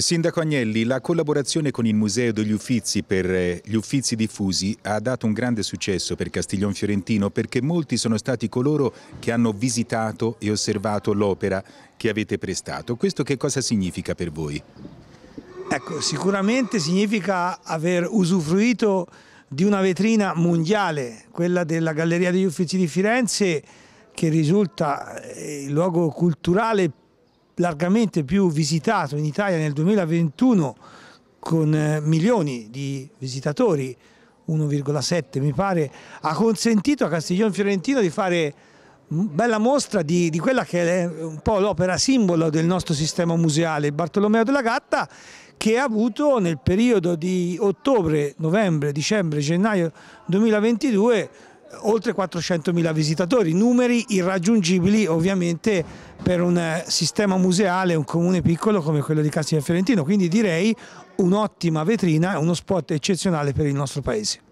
Sindaco Agnelli, la collaborazione con il Museo degli Uffizi per eh, gli Uffizi diffusi ha dato un grande successo per Castiglion Fiorentino perché molti sono stati coloro che hanno visitato e osservato l'opera che avete prestato. Questo che cosa significa per voi? Ecco, sicuramente significa aver usufruito di una vetrina mondiale, quella della Galleria degli Uffizi di Firenze, che risulta eh, il luogo culturale largamente più visitato in Italia nel 2021 con eh, milioni di visitatori, 1,7 mi pare, ha consentito a Castiglione Fiorentino di fare mm, bella mostra di, di, quella che è un po' l'opera simbolo del nostro sistema museale, Bartolomeo della Gatta, che ha avuto nel periodo di ottobre, novembre, dicembre, gennaio 2022 oltre 400.000 visitatori, numeri irraggiungibili ovviamente per un eh, sistema museale, un comune piccolo come quello di Cassia Fiorentino, quindi direi un'ottima vetrina, uno spot eccezionale per il nostro paese.